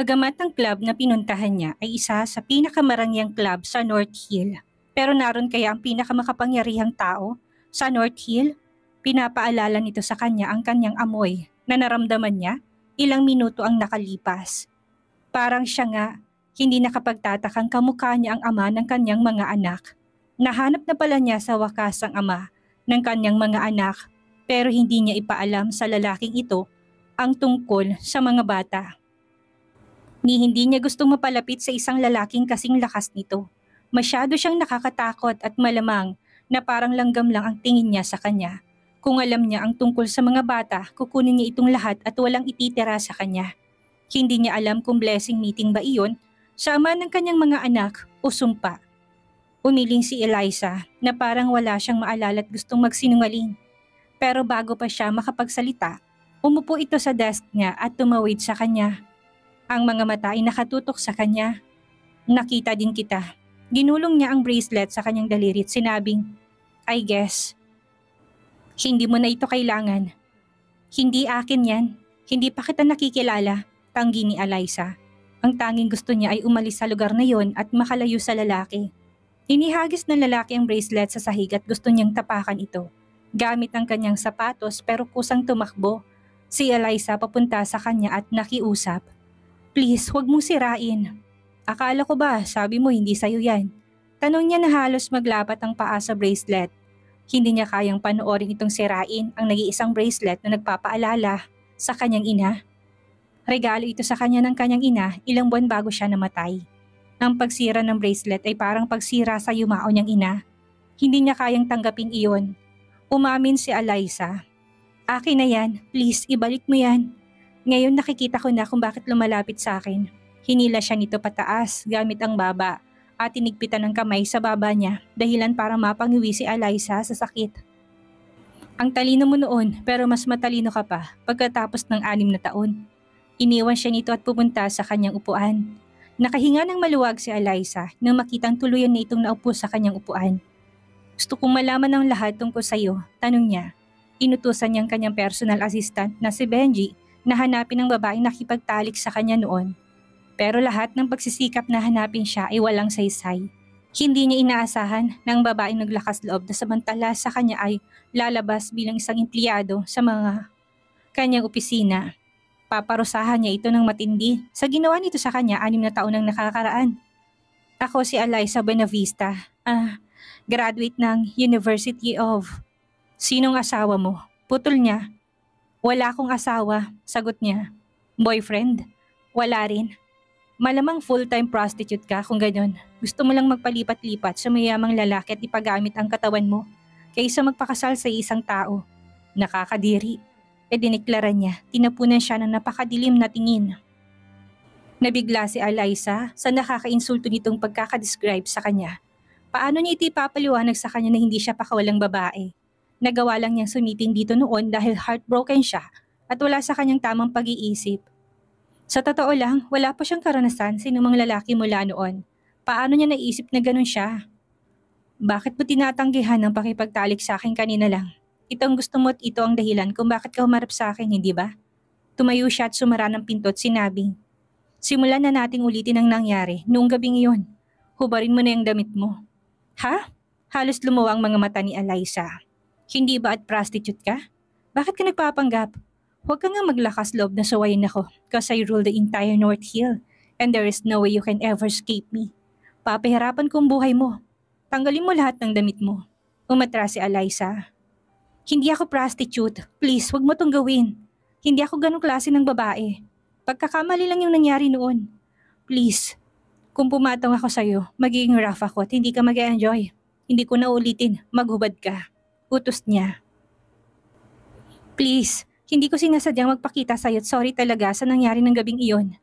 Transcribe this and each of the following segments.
Bagamat ang club na pinuntahan niya ay isa sa pinakamarangyang club sa North Hill, pero naroon kaya ang pinakamakapangyarihang tao sa North Hill? Pinapaalala nito sa kanya ang kanyang amoy na naramdaman niya ilang minuto ang nakalipas. Parang siya nga, hindi nakapagtatakang kamukha niya ang ama ng kanyang mga anak. Nahanap na pala niya sa wakas ang ama ng kanyang mga anak pero hindi niya ipaalam sa lalaking ito ang tungkol sa mga bata. Ni hindi niya gustong mapalapit sa isang lalaking kasing lakas nito. Masyado siyang nakakatakot at malamang na parang langgam lang ang tingin niya sa kanya. Kung alam niya ang tungkol sa mga bata, kukunin niya itong lahat at walang ititira sa kanya. Hindi niya alam kung blessing meeting ba iyon sa ama ng kanyang mga anak o sumpa. Umiling si Eliza na parang wala siyang maalala at gustong magsinungaling. Pero bago pa siya makapagsalita, umupo ito sa desk niya at tumawid sa kanya. Ang mga mata ay nakatutok sa kanya. Nakita din kita. Ginulong niya ang bracelet sa kanyang daliri at sinabing, I guess. Hindi mo na ito kailangan. Hindi akin yan. Hindi pa kita nakikilala, tanggi ni Eliza. Ang tanging gusto niya ay umalis sa lugar na yon at makalayo sa lalaki. Inihagis ng lalaki ang bracelet sa sahig at gusto niyang tapakan ito. Gamit ang kanyang sapatos pero kusang tumakbo. Si Eliza papunta sa kanya at nakiusap. Please, huwag mong sirain. Akala ko ba, sabi mo hindi sa'yo yan. Tanong niya na halos maglapat ang paa sa bracelet. Hindi niya kayang panoorin itong sirain ang nag-iisang bracelet na nagpapaalala sa kanyang ina. Regalo ito sa kanya ng kanyang ina ilang buwan bago siya namatay. Ang pagsira ng bracelet ay parang pagsira sa yumao niyang ina. Hindi niya kayang tanggapin iyon. Umamin si Eliza. Akin na yan, please ibalik mo yan. Ngayon nakikita ko na kung bakit lumalapit sa akin. Hinila siya nito pataas gamit ang baba at tinigpitan ng kamay sa baba niya dahilan para mapangiwi si Eliza sa sakit. Ang talino mo noon pero mas matalino ka pa pagkatapos ng anim na taon. Iniwan siya nito at pumunta sa kanyang upuan. Nakahinga ng maluwag si Eliza nang makitang tuluyan na itong naupo sa kanyang upuan. Gusto kong malaman ng lahat tungkol sa iyo, tanong niya. Inutusan niyang kanyang personal assistant na si Benji na hanapin ang babaeng nakipagtalik sa kanya noon. Pero lahat ng pagsisikap na hanapin siya ay walang saysay. Hindi niya inaasahan na ang babaeng naglakas loob na samantala sa kanya ay lalabas bilang isang empleyado sa mga kanyang opisina. Paparusahan niya ito ng matindi sa ginawa nito sa kanya anim na taon ang nakakaraan. Ako si Alisa Benavista, ah, graduate ng University of... Sinong asawa mo? Putol niya wala akong asawa, sagot niya. Boyfriend? Wala rin. Malamang full-time prostitute ka kung ganyan. Gusto mo lang magpalipat-lipat sa mayamang lalaki at ipagamit ang katawan mo kaysa magpakasal sa isang tao. Nakakadiri. E diniklara niya, tinapunan siya ng napakadilim na tingin. Nabigla si Eliza sa nakakainsulto nitong pagkakadescribe sa kanya. Paano niya iti ipapaliwanag sa kanya na hindi siya pakawalang babae? Nagawa lang niyang sumiting dito noon dahil heartbroken siya at wala sa kanyang tamang pag-iisip. Sa totoo lang, wala pa siyang karanasan sinumang lalaki mula noon. Paano niya naisip na ganun siya? Bakit mo tinatanggihan ang pakipagtalik sa akin kanina lang? Itong gusto mo at ito ang dahilan kung bakit ka humarap sa akin, hindi ba? Tumayo siya at sumara ng pinto at sinabing, Simulan na nating ulitin ang nangyari noong gabing iyon. Hubarin mo na yung damit mo. Ha? Halos lumuwang mga mata ni Eliza. Hindi ba at prostitute ka? Bakit ka nagpapanggap? Huwag ka nga maglakas loob na suwayin ako because I rule the entire North Hill and there is no way you can ever escape me. Papahirapan ko ang buhay mo. Tanggalin mo lahat ng damit mo. Umatra si Eliza. Hindi ako prostitute. Please, huwag mo tong gawin. Hindi ako ganong klase ng babae. Pagkakamali lang yung nangyari noon. Please, kung pumatong ako sa'yo, magiging rough ako at hindi ka mag enjoy Hindi ko na ulitin. Maghubad ka utos niya. Please, hindi ko sinasadyang magpakita sa'yo at sorry talaga sa nangyari ng gabing iyon.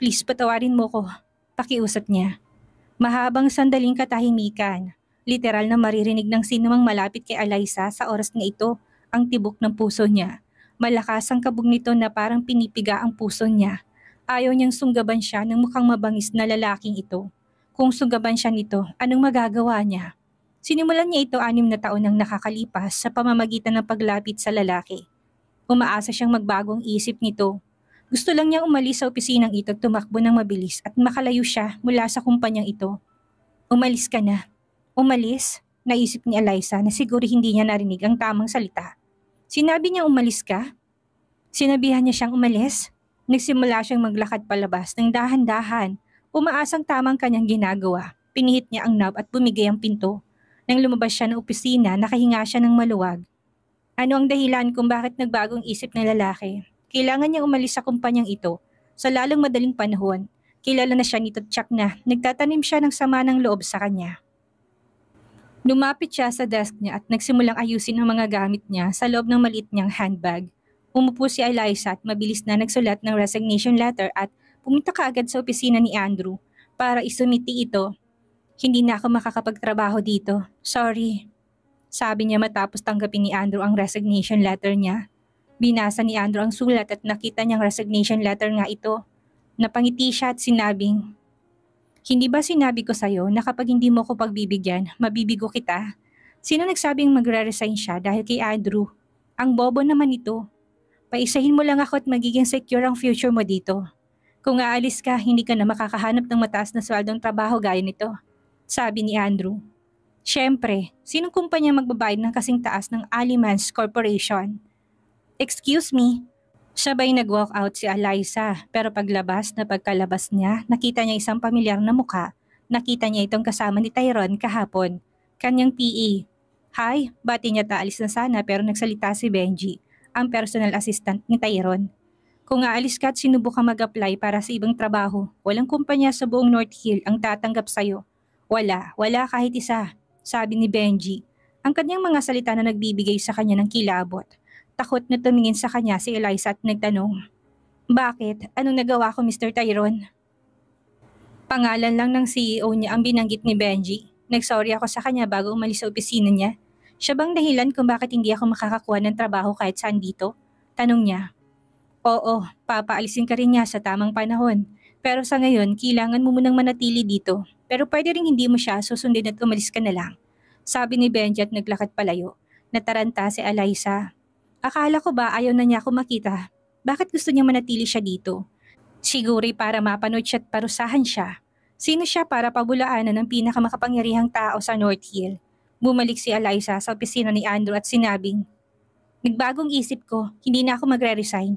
Please patawarin mo ko, pakiusap niya. Mahabang sandaling katahimikan, literal na maririnig ng sinumang malapit kay Alaysa sa oras na ito ang tibok ng puso niya. Malakas ang kabog nito na parang pinipiga ang puso niya. Ayaw niyang sunggaban siya ng mukhang mabangis na lalaking ito. Kung sunggaban siya nito, anong magagawa niya? Sinimulan niya ito anim na taon ang nakakalipas sa pamamagitan ng paglapit sa lalaki. Umaasa siyang magbagong isip nito. Gusto lang niyang umalis sa opisinang ito at tumakbo ng mabilis at makalayo siya mula sa kumpanyang ito. Umalis ka na. Umalis? Naisip ni Eliza na siguro hindi niya narinig ang tamang salita. Sinabi niya umalis ka? Sinabihan niya siyang umalis? Nagsimula siyang maglakad palabas ng dahan-dahan, umaasang tamang kanyang ginagawa. Pinihit niya ang knob at bumigay ang pinto. Nang lumabas siya ng opisina, nakahinga siya ng maluwag. Ano ang dahilan kung bakit nagbagong isip ng lalaki? Kailangan niya umalis sa kumpanyang ito. Sa lalong madaling panahon, kilala na siya ni Tatsak na nagtatanim siya ng sama ng loob sa kanya. Lumapit siya sa desk niya at nagsimulang ayusin ang mga gamit niya sa loob ng maliit niyang handbag. Umupo si Eliza at mabilis na nagsulat ng resignation letter at pumunta kaagad sa opisina ni Andrew para isumiti ito hindi na ako makakapagtrabaho dito. Sorry. Sabi niya matapos tanggapin ni Andrew ang resignation letter niya. Binasa ni Andrew ang sulat at nakita niyang resignation letter nga ito. Napangiti siya at sinabing, Hindi ba sinabi ko sa'yo na kapag hindi mo ko pagbibigyan, mabibigo kita? Sino nagsabing magre-resign siya dahil kay Andrew? Ang bobo naman nito. Paisahin mo lang ako at magiging secure ang future mo dito. Kung aalis ka, hindi ka na makakahanap ng mataas na sweldong trabaho gaya nito sabi ni Andrew. Siyempre, sinong kumpanya magbabayad ng kasing taas ng Alimans Corporation? Excuse me, Sabay nag-walk out si Eliza pero paglabas na pagkalabas niya, nakita niya isang pamilyar na mukha. Nakita niya itong kasama ni Tyron kahapon. Kanyang PE. Hi, bati niya taalis na sana pero nagsalita si Benji, ang personal assistant ni Tyron. Kung aalis ka at sinubo mag-apply para sa ibang trabaho, walang kumpanya sa buong North Hill ang tatanggap sa'yo. Wala, wala kahit isa, sabi ni Benji. Ang kanyang mga salita na nagbibigay sa kanya ng kilabot. Takot na tumingin sa kanya si Eliza at nagtanong, Bakit? Anong nagawa ko Mr. Tyrone? Pangalan lang ng CEO niya ang binanggit ni Benji. Nagsorry ako sa kanya bago umalis sa opisina niya. Siya bang dahilan kung bakit hindi ako makakakuha ng trabaho kahit saan dito? Tanong niya. Oo, papaalisin ka rin niya sa tamang panahon. Pero sa ngayon, kailangan mo munang manatili dito. Pero pwede rin hindi mo siya susundin at umalis ka na lang. Sabi ni Benji at naglakad palayo. Nataranta si Eliza. Akala ko ba ayaw na niya ako makita? Bakit gusto niya manatili siya dito? Siguri para mapanood siya at parusahan siya. Sino siya para pabulaanan ng pinakamakapangyarihang tao sa North Hill? Bumalik si Eliza sa opisina ni Andrew at sinabing, Nagbagong isip ko, hindi na ako magre-resign.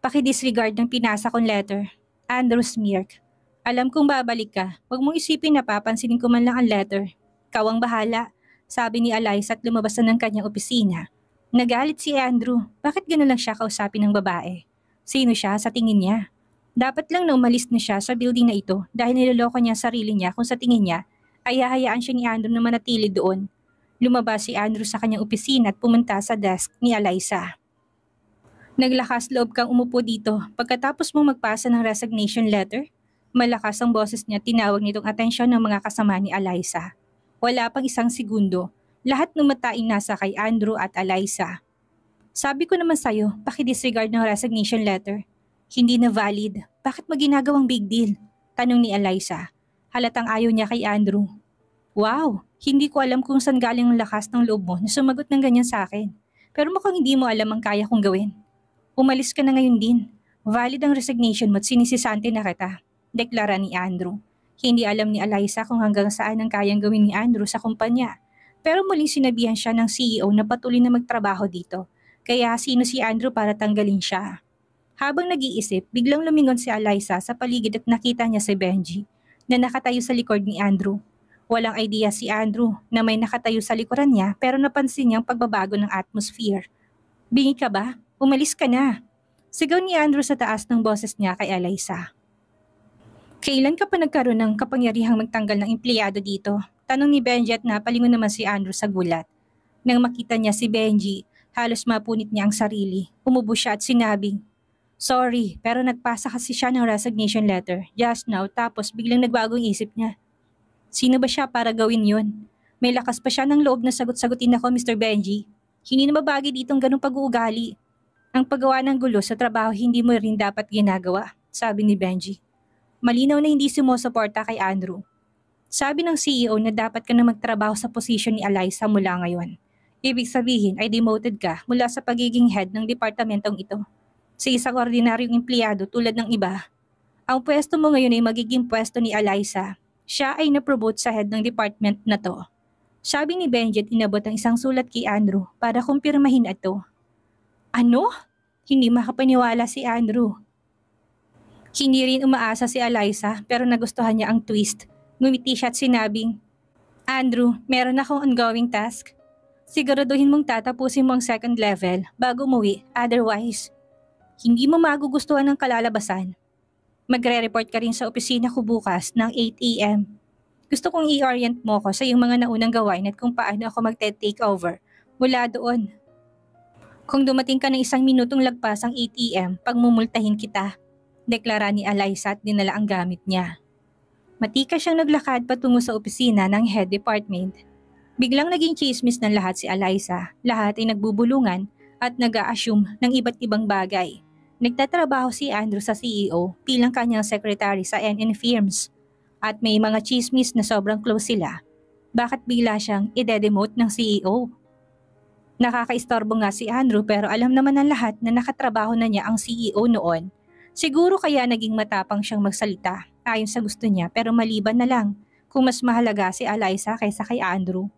Pakidisregard ng pinasa kong letter. Andrew Smirk. Alam kong babalik ka. Huwag mong isipin na papansinin ko man lang ang letter. Ikaw ang bahala, sabi ni Eliza at lumabas na ng kanyang opisina. Nagalit si Andrew. Bakit gano'n lang siya kausapin ng babae? Sino siya sa tingin niya? Dapat lang na umalis na siya sa building na ito dahil niloloko niya sarili niya kung sa tingin niya ay hahayaan siya ni Andrew na manatili doon. Lumabas si Andrew sa kanyang opisina at pumunta sa desk ni Eliza. Naglakas loob kang umupo dito pagkatapos mong magpasa ng resignation letter? Malakas ang boses niya tinawag nitong atensyon ng mga kasama ni Eliza. Wala pang isang segundo, lahat ng mata ay nasa kay Andrew at Eliza. Sabi ko naman sa'yo, pakidisregard ng resignation letter. Hindi na valid. Bakit mo ginagawang big deal? Tanong ni Eliza. Halatang ayaw niya kay Andrew. Wow, hindi ko alam kung saan galing ang lakas ng loob mo na sumagot ng ganyan sa akin. Pero mukhang hindi mo alam ang kaya kong gawin. Umalis ka na ngayon din. Valid ang resignation mo at sinisisante na kita deklara ni Andrew. Hindi alam ni Eliza kung hanggang saan ang kayang gawin ni Andrew sa kumpanya. Pero muling sinabihan siya ng CEO na patuloy na magtrabaho dito. Kaya sino si Andrew para tanggalin siya? Habang nag-iisip, biglang lumingon si Eliza sa paligid at nakita niya si Benji na nakatayo sa likod ni Andrew. Walang idea si Andrew na may nakatayo sa likuran niya pero napansin niyang pagbabago ng atmosphere. Bingi ka ba? Umalis ka na. Sigaw ni Andrew sa taas ng boses niya kay Eliza. Kailan ka pa nagkaroon ng kapangyarihang magtanggal ng empleyado dito? Tanong ni Benji at napalingon naman si Andrew sa gulat. Nang makita niya si Benji, halos mapunit niya ang sarili. Umubo siya at sinabing, Sorry, pero nagpasa kasi siya ng resignation letter just now tapos biglang nagbagong isip niya. Sino ba siya para gawin yun? May lakas pa siya ng loob na sagot-sagutin ako, Mr. Benji. Hindi na mabagi ditong ganong pag-uugali. Ang paggawa ng gulo sa trabaho hindi mo rin dapat ginagawa, sabi ni Benji malinaw na hindi sumusuporta kay Andrew. Sabi ng CEO na dapat ka na magtrabaho sa posisyon ni Eliza mula ngayon. Ibig sabihin ay demoted ka mula sa pagiging head ng departamentong ito. Sa isang ordinaryong empleyado tulad ng iba, ang pwesto mo ngayon ay magiging pwesto ni Eliza. Siya ay napromote sa head ng department na to. Sabi ni Benjet inabot ang isang sulat kay Andrew para kumpirmahin ito. Ano? Hindi makapaniwala si Andrew. Hindi rin umaasa si Eliza pero nagustuhan niya ang twist. Ngumiti siya at sinabing, Andrew, meron akong ongoing task. Siguraduhin mong tatapusin mo ang second level bago umuwi, otherwise, hindi mo magugustuhan ang kalalabasan. Magre-report ka rin sa opisina ko bukas ng 8am. Gusto kong i-orient mo ko sa iyong mga naunang gawain at kung paano ako magte-take over mula doon. Kung dumating ka ng isang minutong lagpas ang 8am, pagmumultahin kita deklara ni Eliza at dinala ang gamit niya. Matika siyang naglakad patungo sa opisina ng head department. Biglang naging chismis ng lahat si Eliza. Lahat ay nagbubulungan at nag-a-assume ng iba't ibang bagay. Nagtatrabaho si Andrew sa CEO bilang kanyang secretary sa NN Firms at may mga chismis na sobrang close sila. Bakit bigla siyang ide-demote ng CEO? Nakakaistorbo nga si Andrew pero alam naman ng lahat na nakatrabaho na niya ang CEO noon Siguro kaya naging matapang siyang magsalita ayon sa gusto niya pero maliban na lang kung mas mahalaga si Eliza kaysa kay Andrew.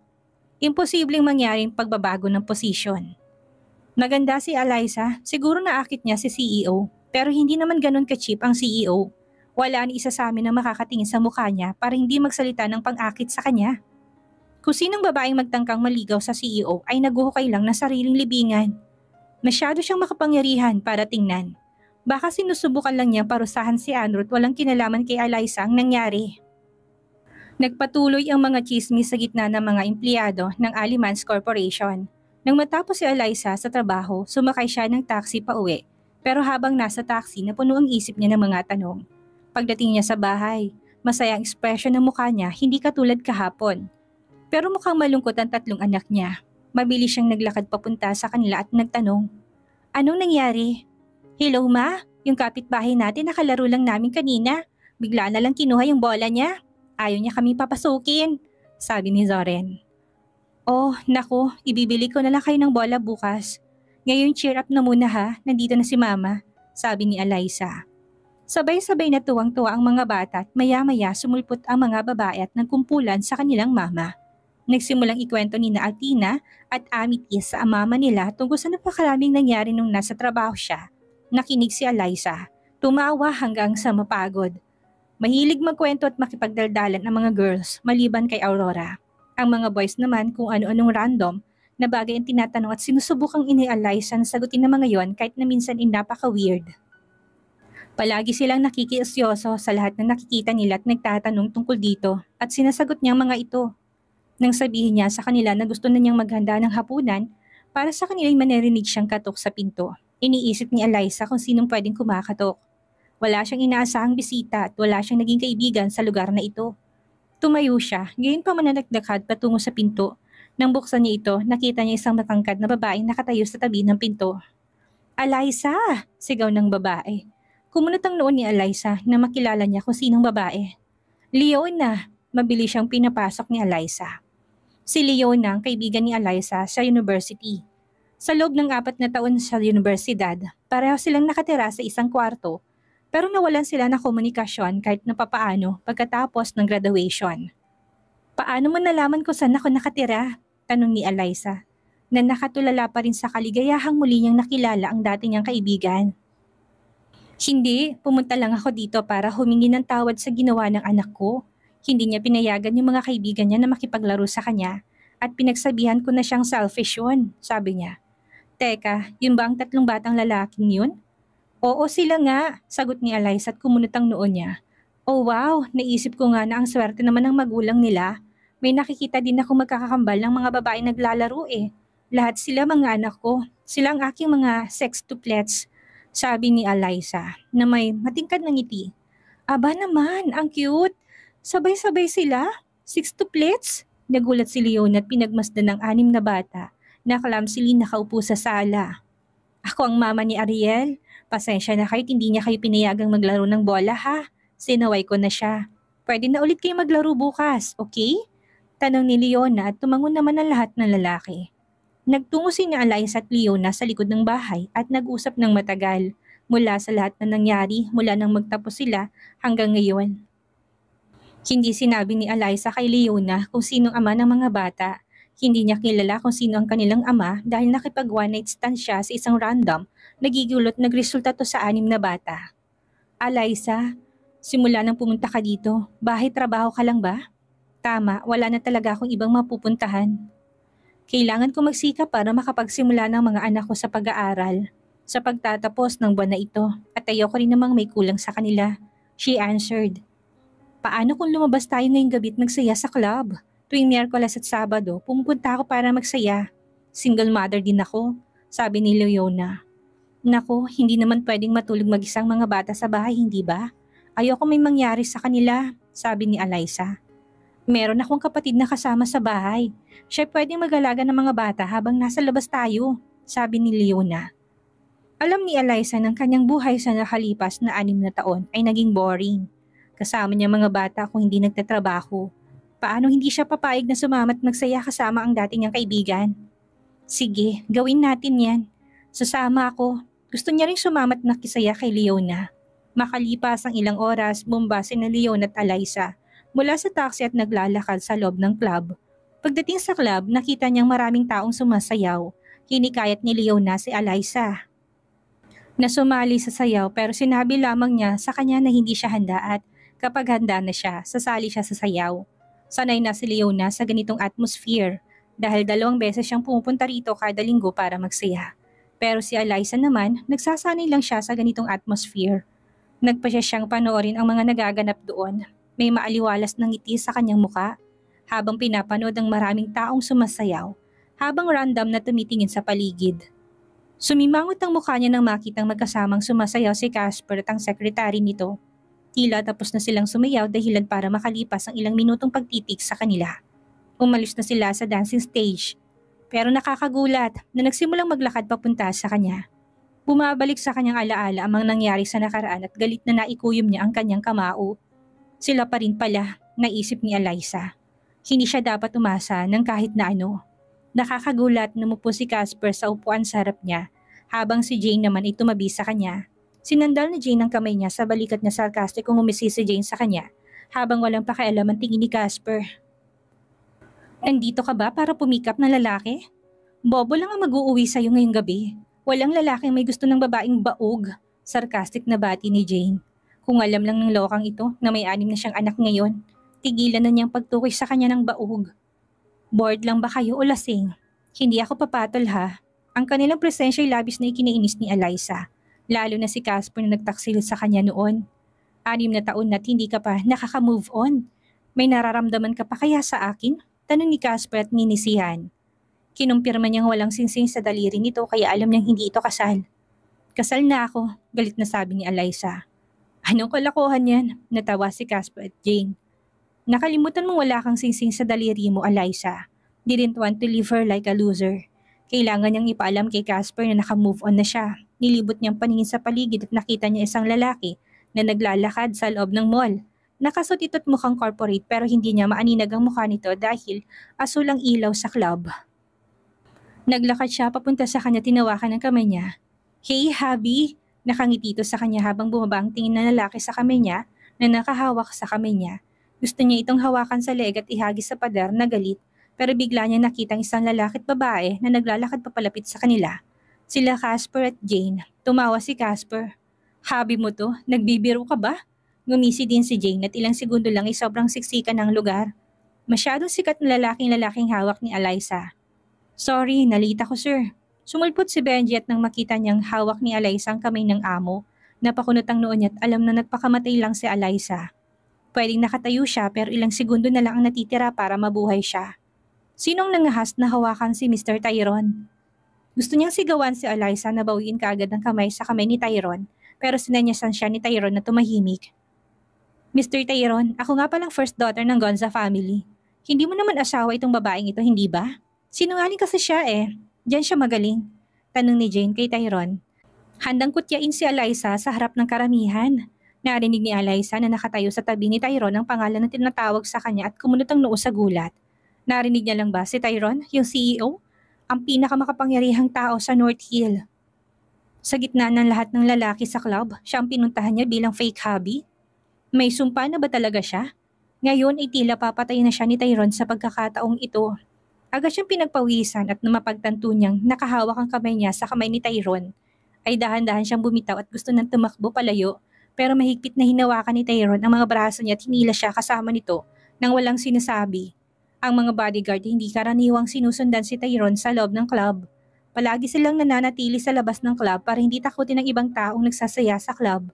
Imposibleng mangyaring pagbabago ng posisyon. Maganda si Eliza, siguro naakit niya si CEO pero hindi naman ganun ka-cheap ang CEO. Wala ni isa sa amin na makakatingin sa mukha niya para hindi magsalita ng pang-akit sa kanya. Kung sinong babaeng magtangkang maligaw sa CEO ay naguhukay lang na sariling libingan. Masyado siyang makapangyarihan para tingnan. Baka sinusubukan lang niya parusahan si Andrew at walang kinalaman kay Eliza ang nangyari. Nagpatuloy ang mga chismis sa gitna ng mga empleyado ng Alimans Corporation. Nang matapos si Eliza sa trabaho, sumakay siya ng taxi pa uwi. Pero habang nasa taxi, napuno ang isip niya ng mga tanong. Pagdating niya sa bahay, masaya ang ekspresyon ng mukha niya, hindi katulad kahapon. Pero mukhang malungkot ang tatlong anak niya. Mabilis siyang naglakad papunta sa kanila at nagtanong, Anong nangyari? Hello ma, yung kapitbahay natin nakalaro lang namin kanina. Bigla na lang kinuha yung bola niya. Ayaw niya kami papasukin, sabi ni Zoren. Oh, nako, ibibili ko na lang kayo ng bola bukas. Ngayon cheer up na muna ha, nandito na si mama, sabi ni Eliza. Sabay-sabay na tuwang-tuwa ang mga bata at maya-maya sumulpot ang mga babae at nagkumpulan sa kanilang mama. Nagsimulang ikwento ni na Altina at Amitis sa mama nila tungkol sa napakaraming nangyari nung nasa trabaho siya Nakinig si Eliza. Tumawa hanggang sa mapagod. Mahilig magkwento at makipagdaldalan ang mga girls maliban kay Aurora. Ang mga boys naman kung ano-anong random na bagay ang tinatanong at sinusubukang inialisan sagutin ng mga yon kahit na minsan napaka weird Palagi silang nakikiusyoso sa lahat ng nakikita nila at nagtatanong tungkol dito at sinasagot niyang mga ito. Nang sabihin niya sa kanila na gusto na niyang maghanda ng hapunan, para sa kanila'y manirinig siyang katok sa pinto. Iniisip ni Eliza kung sinong pwedeng kumakatok. Wala siyang inaasahang bisita at wala siyang naging kaibigan sa lugar na ito. Tumayo siya, gayon pa mananagdakad patungo sa pinto. Nang buksan niya ito, nakita niya isang matangkad na babaeng nakatayo sa tabi ng pinto. Eliza! sigaw ng babae. Kumunot ang noon ni Eliza na makilala niya kung sinong babae. Leona! Mabilis siyang pinapasok ni Eliza. Si Leona ang kaibigan ni Eliza sa university. Sa loob ng apat na taon sa universidad, pareho silang nakatira sa isang kwarto, pero nawalan sila ng na komunikasyon kahit na papaano pagkatapos ng graduation. Paano mo nalaman kung saan ako nakatira? Tanong ni Eliza, na nakatulala pa rin sa kaligayahang muli niyang nakilala ang dati niyang kaibigan. Hindi, pumunta lang ako dito para humingi ng tawad sa ginawa ng anak ko. Hindi niya pinayagan yung mga kaibigan niya na makipaglaro sa kanya at pinagsabihan ko na siyang selfish yun, sabi niya. Teka, yun ba ang tatlong batang lalaking yun? Oo sila nga, sagot ni Eliza at kumunot noon niya. Oh wow, naisip ko nga na ang swerte naman ng magulang nila. May nakikita din ako magkakakambal ng mga babae naglalaro eh. Lahat sila mga anak ko. Sila ang aking mga sex sextuplets, sabi ni Eliza na may matingkad ng ngiti. Aba naman, ang cute. Sabay-sabay sila. Sixtuplets? Nagulat si Leon at pinagmasdan ng anim na bata na clumsily nakaupo sa sala. Ako ang mama ni Ariel. Pasensya na kahit hindi niya kayo pinayagang maglaro ng bola ha. Sinaway ko na siya. Pwede na ulit kayo maglaro bukas, okay? Tanong ni Leona at tumangon naman ang lahat ng lalaki. Nagtungo si na Elias at Leona sa likod ng bahay at nag-usap ng matagal mula sa lahat na nangyari mula nang magtapos sila hanggang ngayon. Hindi sinabi ni Eliza kay Leona kung sinong ama ng mga bata hindi niya kilala kung sino ang kanilang ama dahil nakipag one night stand siya sa isang random, nagigulot nagresulta to sa anim na bata. Alaysa, simula nang pumunta ka dito, bahay trabaho ka lang ba? Tama, wala na talaga akong ibang mapupuntahan. Kailangan ko magsika para makapagsimula ng mga anak ko sa pag-aaral, sa pagtatapos ng buwan na ito, at ayoko rin namang may kulang sa kanila. She answered, Paano kung lumabas tayo ngayong gabi at nagsaya sa club? Tuwing Miyerkules at Sabado, pumupunta ako para magsaya. Single mother din ako, sabi ni Leona. Nako, hindi naman pwedeng matulog mag-isang mga bata sa bahay, hindi ba? Ayoko may mangyari sa kanila, sabi ni Alisa. Meron akong kapatid na kasama sa bahay. Siya pwedeng mag-alaga ng mga bata habang nasa labas tayo, sabi ni Leona. Alam ni Alisa ng kanyang buhay sa nakalipas na anim na taon ay naging boring. Kasama niya mga bata kung hindi nagtatrabaho paano hindi siya papayag na sumama't magsaya kasama ang dating niyang kaibigan. Sige, gawin natin yan. Sasama ako. Gusto niya rin sumamat na kisaya kay Leona. Makalipas ang ilang oras, bumbase na Leona at Eliza mula sa taxi at naglalakad sa loob ng club. Pagdating sa club, nakita niyang maraming taong sumasayaw. Kinikayat ni Leona si Eliza na sumali sa sayaw pero sinabi lamang niya sa kanya na hindi siya handa at kapag handa na siya, sasali siya sa sayaw. Sanay na si Leona sa ganitong atmosphere dahil dalawang beses siyang pumupunta rito kada linggo para magsaya. Pero si Eliza naman, nagsasanay lang siya sa ganitong atmosphere. Nagpasya siyang panoorin ang mga nagaganap doon. May maaliwalas ng ngiti sa kanyang muka habang pinapanood ang maraming taong sumasayaw habang random na tumitingin sa paligid. Sumimangot ang mukha niya nang makitang magkasamang sumasayaw si Casper at ang sekretary nito Tila tapos na silang sumayaw dahilan para makalipas ang ilang minutong pagtitik sa kanila. Umalis na sila sa dancing stage. Pero nakakagulat na nagsimulang maglakad papunta sa kanya. Bumabalik sa kanyang alaala ang mga nangyari sa nakaraan at galit na naikuyom niya ang kanyang kamao. Sila pa rin pala, naisip ni Eliza. Hindi siya dapat umasa ng kahit na ano. Nakakagulat na mupo si Casper sa upuan sa harap niya habang si Jane naman ay tumabi sa kanya Sinandal ni Jane ang kamay niya sa balikat na sarkastik kung umisi si Jane sa kanya habang walang pakialam ang tingin ni Casper. Nandito ka ba para pumikap ng lalaki? Bobo lang ang mag-uuwi sa'yo ngayong gabi. Walang lalaking may gusto ng babaeng baog. Sarcastic na bati ni Jane. Kung alam lang ng lokang ito na may anim na siyang anak ngayon, tigilan na niyang pagtukoy sa kanya ng baog. Bored lang ba kayo o lasing? Hindi ako papatol ha. Ang kanilang presensya ay labis na ikinainis ni Eliza. Lalo na si Casper na nagtaksil sa kanya noon. Anim na taon na hindi ka pa nakaka-move on. May nararamdaman ka pa kaya sa akin? Tanong ni Casper at ninisihan. Kinumpirma niyang walang singsing sa daliri nito kaya alam niyang hindi ito kasal. Kasal na ako, galit na sabi ni Eliza. Anong kalakuhan yan? Natawa si Casper at Jane. Nakalimutan mong wala kang singsing sa daliri mo, Eliza. Didn't want to live her like a loser. Kailangan niyang ipaalam kay Casper na nakamove on na siya. Nilibot niyang paningin sa paligid at nakita niya isang lalaki na naglalakad sa loob ng mall. Nakasuit ito't mukhang corporate pero hindi niya maaninag ang mukha nito dahil asul ang ilaw sa club. Naglakad siya papunta sa kanya tinawakan ng kamay niya. Hey, hubby! Nakangiti ito sa kanya habang bumaba ang tingin ng lalaki sa kamay niya na nakahawak sa kamay niya. Gusto niya itong hawakan sa leg at ihagis sa pader na galit pero bigla niya nakitang isang lalaki at babae na naglalakad papalapit sa kanila. Sila Casper at Jane. Tumawa si Casper. Habi mo to? Nagbibiro ka ba? Ngumisi din si Jane at ilang segundo lang ay sobrang siksikan ng lugar. Masyadong sikat na lalaking-lalaking hawak ni Eliza. Sorry, nalita ko sir. Sumulpot si Benji at nang makita niyang hawak ni Eliza ang kamay ng amo, napakunot ang noon niya at alam na nagpakamatay lang si Eliza. Pwedeng nakatayo siya pero ilang segundo na lang ang natitira para mabuhay siya. Sinong nangahas na hawakan si Mr. Tyrone? Gusto niyang sigawan si Eliza na bawiin kaagad ng kamay sa kamay ni Tyron, pero sinanyasan siya ni Tyron na tumahimik. Mr. Tyron, ako nga palang first daughter ng Gonza family. Hindi mo naman asawa itong babaeng ito, hindi ba? Sinungaling kasi siya eh. Diyan siya magaling. Tanong ni Jane kay Tyron. Handang kutyain si Eliza sa harap ng karamihan. Narinig ni Eliza na nakatayo sa tabi ni Tyron ang pangalan na tinatawag sa kanya at kumunot ang noo sa gulat. Narinig niya lang ba si Tyron, yung CEO? ang pinakamakapangyarihang tao sa North Hill. Sa gitna ng lahat ng lalaki sa club, siya ang pinuntahan niya bilang fake hobby? May sumpa na ba talaga siya? Ngayon ay tila papatay na siya ni Tyron sa pagkakataong ito. Agad siyang pinagpawisan at namapagtanto niyang nakahawak ang kamay niya sa kamay ni Tyron. Ay dahan-dahan siyang bumitaw at gusto nang tumakbo palayo pero mahigpit na hinawakan ni Tyron ang mga braso niya at hinila siya kasama nito nang walang sinasabi. Ang mga bodyguard hindi karaniwang sinusundan si Tyrone sa loob ng club. Palagi silang nananatili sa labas ng club para hindi takutin ng ibang taong nagsasaya sa club.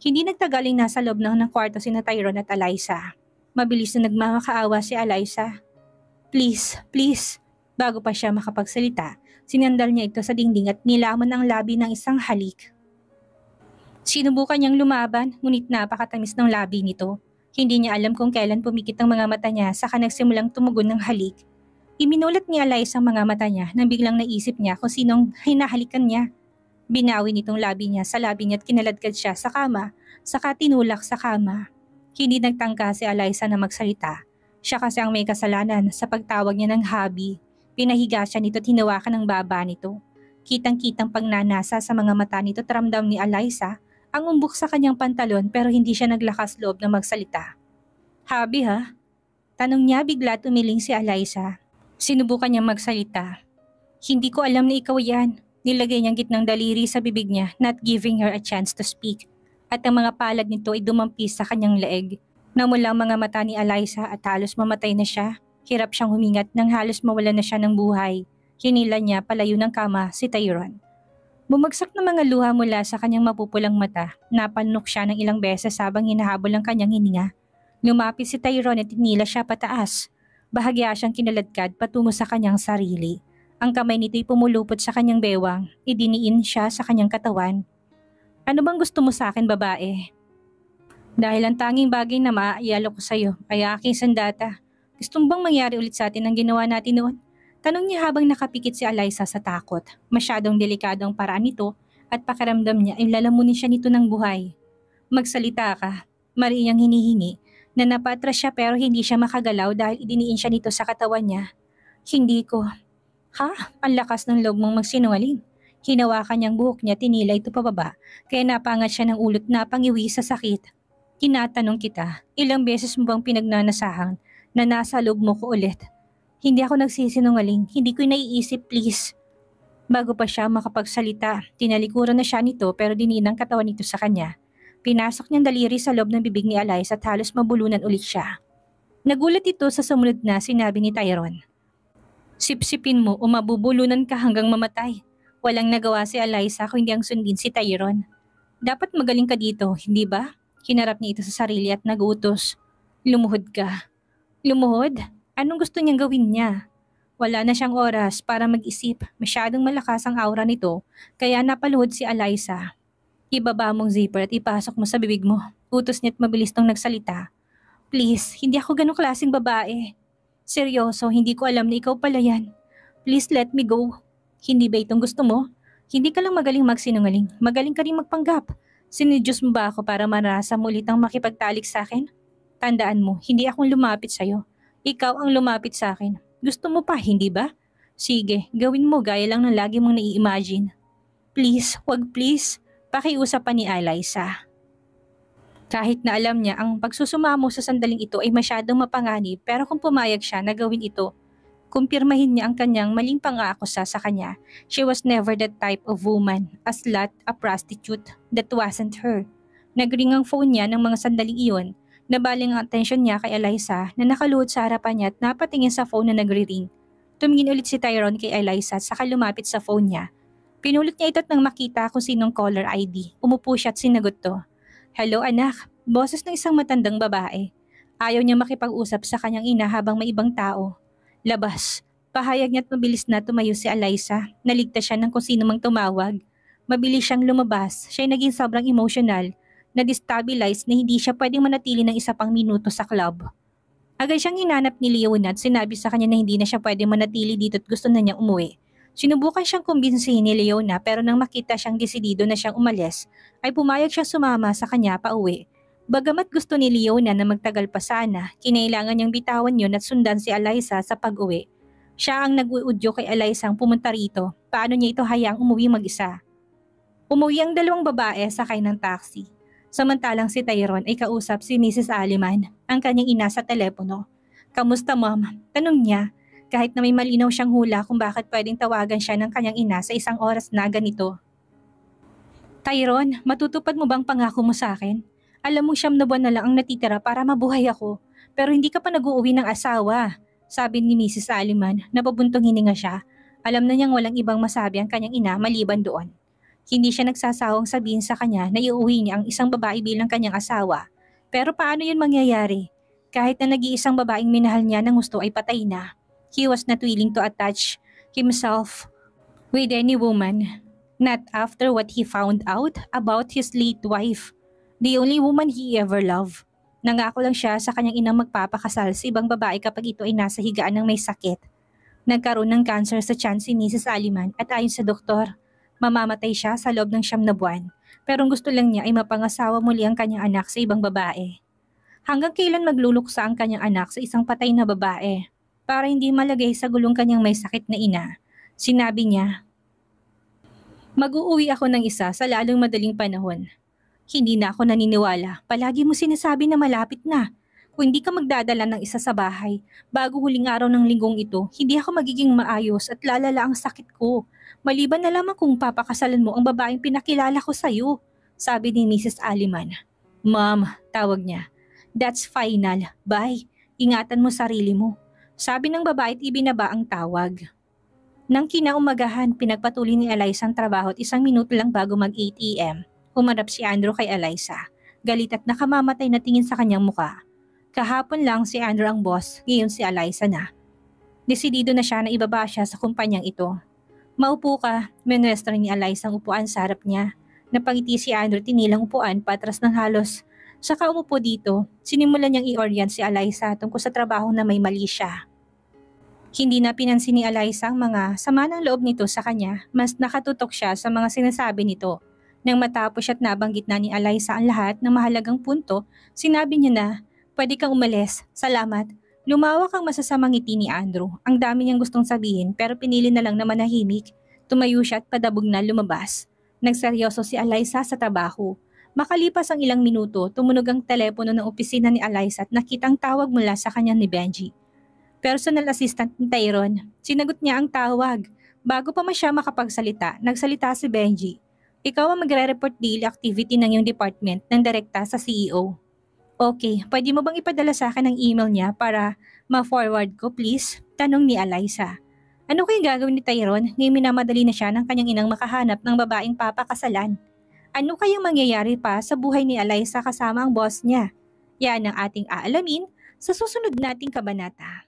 Hindi nagtagaling nasa loob ng, ng kwarto sina Tyrone at Eliza. Mabilis na nagmamakaawa si Eliza. Please, please. Bago pa siya makapagsalita, sinandal niya ito sa dingding at nilaman ang labi ng isang halik. Sinubukan niyang lumaban, ngunit napakatamis ng labi nito. Hindi niya alam kung kailan pumikit ang mga mata niya saka nagsimulang tumugon ng halik. Iminulat ni Elias ang mga mata niya nang biglang naisip niya kung sinong hinahalikan niya. Binawi nitong labi niya sa labi niya at kinaladkad siya sa kama, saka tinulak sa kama. Hindi nagtangka si Alaysa na magsalita. Siya kasi ang may kasalanan sa pagtawag niya ng habi. Pinahiga siya nito at hinawakan ang baba nito. Kitang-kitang pagnanasa sa mga mata nito at ramdam ni Alaysa ang umbok sa kanyang pantalon pero hindi siya naglakas loob na magsalita. Habi ha? Tanong niya bigla tumiling si Eliza. Sinubukan niya magsalita. Hindi ko alam na ikaw yan. Nilagay niyang gitnang daliri sa bibig niya, not giving her a chance to speak. At ang mga palad nito ay dumampi sa kanyang leeg. Namula ang mga mata ni Eliza at halos mamatay na siya. Hirap siyang humingat nang halos mawala na siya ng buhay. Hinila niya palayo ng kama si Tyrone. Bumagsak ng mga luha mula sa kanyang mapupulang mata. Napanok siya ng ilang beses habang hinahabol ang kanyang hininga. Lumapit si Tyrone at inila siya pataas. Bahagya siyang kinaladkad patungo sa kanyang sarili. Ang kamay nito'y pumulupot sa kanyang bewang. Idiniin siya sa kanyang katawan. Ano bang gusto mo sa akin, babae? Dahil ang tanging bagay na maaayalo ko sa'yo ay aking sandata. Gusto bang mangyari ulit sa atin ang ginawa natin noon? Tanong niya habang nakapikit si Eliza sa takot. Masyadong delikado ang paraan nito at pakiramdam niya ay lalamunin siya nito ng buhay. Magsalita ka, Mariyang hinihingi, na napatras siya pero hindi siya makagalaw dahil idiniin siya nito sa katawan niya. Hindi ko. Ha? Ang lakas ng loob mong magsinungaling. Hinawakan niyang buhok niya, tinilay ito pababa, kaya napangat siya ng ulot na pangiwi sa sakit. Tinatanong kita, ilang beses mo bang pinagnanasahan na nasa loob mo ko ulit hindi ako nagsisinungaling, hindi ko naiisip please. Bago pa siya makapagsalita, tinalikuran na siya nito pero dininang katawan nito sa kanya. Pinasok niyang daliri sa loob ng bibig ni Alice at halos mabulunan ulit siya. Nagulat ito sa sumunod na sinabi ni Tyron. Sipsipin mo o mabubulunan ka hanggang mamatay. Walang nagawa si Eliza kung hindi ang sundin si Tyron. Dapat magaling ka dito, hindi ba? Kinarap niya ito sa sarili at nagutos. Lumuhod ka. Lumuhod? Anong gusto niyang gawin niya? Wala na siyang oras para mag-isip. Masyadong malakas ang aura nito, kaya napaluhod si Eliza. Ibaba mong zipper at ipasok mo sa bibig mo. Utos niya't mabilis nang nagsalita. Please, hindi ako ganong klaseng babae. Seryoso, hindi ko alam na ikaw pala yan. Please let me go. Hindi ba itong gusto mo? Hindi ka lang magaling magsinungaling. Magaling ka rin magpanggap. Sinidyos mo ba ako para marasa mo ulit ang makipagtalik sa akin? Tandaan mo, hindi akong lumapit sa'yo. Ikaw ang lumapit sa akin. Gusto mo pa, hindi ba? Sige, gawin mo gaya lang ng lagi mong nai-imagine. Please, wag please. Pakiusapan ni Alisa. Kahit na alam niya ang pagsusumamo sa sandaling ito ay masyadong mapanganib pero kung pumayag siya na gawin ito, kumpirmahin niya ang kanyang maling pangakusa sa kanya. She was never that type of woman, a slut, a prostitute. That wasn't her. Nagring ang phone niya ng mga sandaling iyon Nabaling ang atensyon niya kay Eliza na nakaluhod sa harapan niya at napatingin sa phone na nagre-ring. Tumingin ulit si Tyrone kay Eliza at saka lumapit sa phone niya. Pinulot niya ito at nang makita kung sinong caller ID. Umupo siya at sinagot to. Hello anak, boses ng isang matandang babae. Ayaw niya makipag-usap sa kanyang ina habang may ibang tao. Labas, pahayag niya at mabilis na tumayo si Eliza. Naligtas siya ng kung sino mang tumawag. Mabilis siyang lumabas. Siya'y naging sobrang emotional na destabilize na hindi siya pwedeng manatili ng isa pang minuto sa club. Agad siyang hinanap ni at sinabi sa kanya na hindi na siya pwedeng manatili dito at gusto na niyang umuwi. Sinubukan siyang kumbinsihin ni Leona pero nang makita siyang desidido na siyang umalis, ay pumayag siya sumama sa kanya pa uwi. Bagamat gusto ni Leona na magtagal pa sana, kinailangan niyang bitawan yun at sundan si Eliza sa pag-uwi. Siya ang nag-uudyo kay Eliza ang pumunta rito, paano niya ito hayaang umuwi mag-isa. Umuwi ang dalawang babae sakay ng taxi. Samantalang si Tyron ay kausap si Mrs. Aliman, ang kanyang ina sa telepono. Kamusta mom? Tanong niya, kahit na may malinaw siyang hula kung bakit pwedeng tawagan siya ng kanyang ina sa isang oras na ganito. Tyron, matutupad mo bang pangako mo sa akin? Alam mo siyam na buwan na lang ang natitira para mabuhay ako, pero hindi ka pa nag-uuwi ng asawa. Sabi ni Mrs. Aliman, napabuntong hininga siya. Alam na niyang walang ibang masabi ang kanyang ina maliban doon. Hindi siya nagsasawang sabihin sa kanya na iuwi niya ang isang babae bilang kanyang asawa. Pero paano yun mangyayari? Kahit na nag-iisang babaeng minahal niya ng gusto ay patay na. He was not willing to attach himself with any woman. Not after what he found out about his late wife, the only woman he ever loved. Nangako lang siya sa kanyang inang magpapakasal sa ibang babae kapag ito ay nasa higaan ng may sakit. Nagkaroon ng cancer sa tiyan si Mrs. Aliman at ayon sa doktor, mamamatay siya sa loob ng siyam na buwan, pero ang gusto lang niya ay mapangasawa muli ang kanyang anak sa ibang babae. Hanggang kailan magluluksa ang kanyang anak sa isang patay na babae para hindi malagay sa gulong kanyang may sakit na ina. Sinabi niya, Mag-uuwi ako ng isa sa lalong madaling panahon. Hindi na ako naniniwala. Palagi mo sinasabi na malapit na. Kung hindi ka magdadala ng isa sa bahay, bago huling araw ng linggong ito, hindi ako magiging maayos at lalala ang sakit ko. Maliban na lamang kung papakasalan mo ang babaeng pinakilala ko sa iyo, sabi ni Mrs. Aliman. Ma'am, tawag niya. That's final. Bye. Ingatan mo sarili mo. Sabi ng babae at ibinaba ang tawag. Nang kinaumagahan, pinagpatuloy ni Eliza ang trabaho at isang minuto lang bago mag-8 a.m. Humarap si Andrew kay Eliza. Galit at nakamamatay na tingin sa kanyang muka. Kahapon lang si Andrew ang boss, ngayon si Eliza na. Desidido na siya na ibaba siya sa kumpanyang ito. Maupo ka, menuestra ni Alice ang upuan sa harap niya. Napangiti si Andrew tinilang upuan patras ng halos. Saka umupo dito, sinimulan niyang i-orient si Alaysa tungkol sa trabaho na may mali siya. Hindi na pinansin ni Alaysa ang mga sama ng loob nito sa kanya, mas nakatutok siya sa mga sinasabi nito. Nang matapos at nabanggit na ni Alaysa ang lahat ng mahalagang punto, sinabi niya na, pwede kang umalis, salamat, Lumawak ang masasamang ngiti ni Andrew. Ang dami niyang gustong sabihin pero pinili na lang na manahimik. Tumayo siya at padabog na lumabas. Nagseryoso si Eliza sa trabaho. Makalipas ang ilang minuto, tumunog ang telepono ng opisina ni Eliza at nakitang tawag mula sa kanya ni Benji. Personal assistant ni Tyron. Sinagot niya ang tawag. Bago pa man siya makapagsalita, nagsalita si Benji. Ikaw ang magre-report daily activity ng iyong department ng direkta sa CEO. Okay, pwede mo bang ipadala sa akin ang email niya para ma-forward ko please? Tanong ni Eliza. Ano kayang gagawin ni Tyrone ngayong minamadali na siya ng kanyang inang makahanap ng babaeng papakasalan? Ano kayang mangyayari pa sa buhay ni Eliza kasama ang boss niya? Yan ang ating aalamin sa susunod nating kabanata.